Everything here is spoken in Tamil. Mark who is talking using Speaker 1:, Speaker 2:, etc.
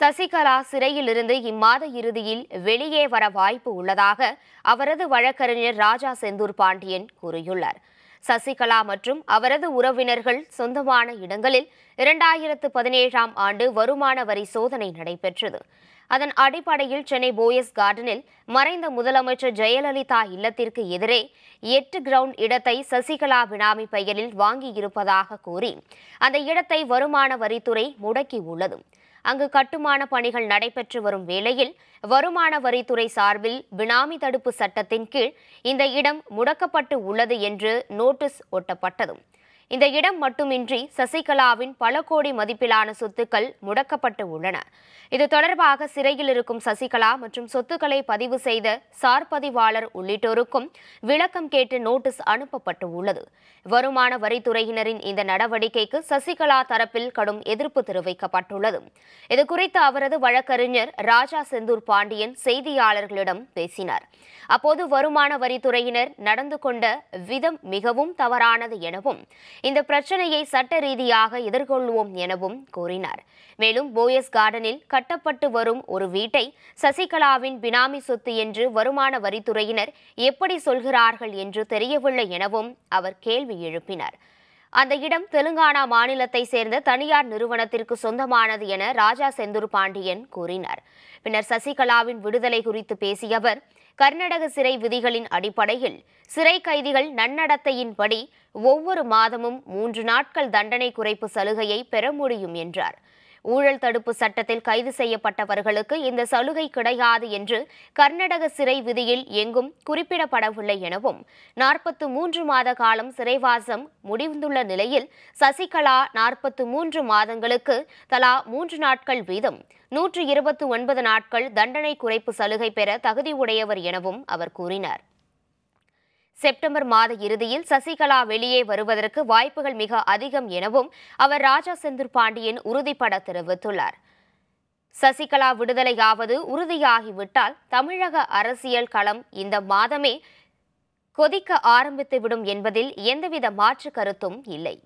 Speaker 1: சசிகலா சிறையிலிருந்து இம்மாத இறுதியில் வெளியே வர வாய்ப்பு உள்ளதாக அவரது வழக்கறிஞர் ராஜா செந்தூர் பாண்டியன் கூறியுள்ளார் சசிகலா மற்றும் அவரது உறவினர்கள் சொந்தமான இடங்களில் இரண்டாயிரத்து பதினேழாம் ஆண்டு வருமான வரி சோதனை நடைபெற்றது அதன் அடிப்படையில் சென்னை போயஸ் கார்டனில் மறைந்த முதலமைச்சர் ஜெயலலிதா இல்லத்திற்கு எதிரே எட்டு கிரவுண்ட் இடத்தை சசிகலா பினாமி பெயரில் வாங்கியிருப்பதாக கூறி அந்த இடத்தை வருமான வரித்துறை முடக்கியுள்ளது அங்கு கட்டுமான பணிகள் நடைபெற்று வரும் வேளையில் வருமான வரித்துறை சார்பில் பினாமி தடுப்பு சட்டத்தின் கீழ் இந்த இடம் முடக்கப்பட்டு உள்ளது என்று நோட்டீஸ் ஒட்டப்பட்டதும் இந்த இடம் மட்டுமின்றி சசிகலாவின் பல கோடி மதிப்பிலான சொத்துக்கள் முடக்கப்பட்டு உள்ளன இது தொடர்பாக சிறையில் இருக்கும் சசிகலா மற்றும் சொத்துக்களை பதிவு செய்த சார்பதிவாளர் உள்ளிட்டோருக்கும் விளக்கம் கேட்டு நோட்டீஸ் அனுப்பப்பட்டு உள்ளது வருமான வரித்துறையினரின் இந்த நடவடிக்கைக்கு சசிகலா தரப்பில் கடும் எதிர்ப்பு தெரிவிக்கப்பட்டுள்ளது இதுகுறித்து அவரது வழக்கறிஞர் ராஜா செந்தூர் பாண்டியன் செய்தியாளர்களிடம் பேசினார் அப்போது வருமான வரித்துறையினர் நடந்து கொண்ட விதம் மிகவும் தவறானது எனவும் இந்த பிரச்சனையை சட்ட ரீதியாக எதிர்கொள்வோம் எனவும் கூறினார் மேலும் போயஸ் கார்டனில் கட்டப்பட்டு வரும் ஒரு வீட்டை சசிகலாவின் பினாமி சொத்து என்று வருமான வரித்துறையினர் எப்படி சொல்கிறார்கள் என்று தெரியவில்லை எனவும் அவர் கேள்வி எழுப்பினார் அந்த இடம் தெலுங்கானா மாநிலத்தை சேர்ந்த தனியார் நிறுவனத்திற்கு சொந்தமானது என ராஜா செந்தூர் பாண்டியன் கூறினார் பின்னர் சசிகலாவின் விடுதலை குறித்து பேசிய அவர் கர்நாடக சிறை விதிகளின் அடிப்படையில் சிறை கைதிகள் நன்னடத்தையின்படி ஒவ்வொரு மாதமும் மூன்று நாட்கள் தண்டனை குறைப்பு சலுகையை பெற முடியும் என்றார் ஊழல் தடுப்பு சட்டத்தில் கைது செய்யப்பட்டவர்களுக்கு இந்த சலுகை கிடையாது என்று கர்நாடக சிறை விதியில் எங்கும் குறிப்பிடப்படவில்லை எனவும் நாற்பத்து மூன்று மாத காலம் சிறைவாசம் முடிந்துள்ள நிலையில் சசிகலா நாற்பத்து மூன்று மாதங்களுக்கு தலா மூன்று நாட்கள் வீதம் நூற்று இருபத்தி ஒன்பது நாட்கள் தண்டனை குறைப்பு சலுகை பெற தகுதியுடையவர் எனவும் அவர் கூறினார் செப்டம்பர் மாத இறுதியில் சசிகலா வெளியே வருவதற்கு வாய்ப்புகள் மிக அதிகம் எனவும் அவர் ராஜா செந்தூர் பாண்டியன் உறுதிப்பட தெரிவித்துள்ளார் சசிகலா விடுதலையாவது உறுதியாகிவிட்டால் தமிழக அரசியல் களம் இந்த மாதமே கொதிக்க ஆரம்பித்துவிடும் என்பதில் எந்தவித மாற்று கருத்தும் இல்லை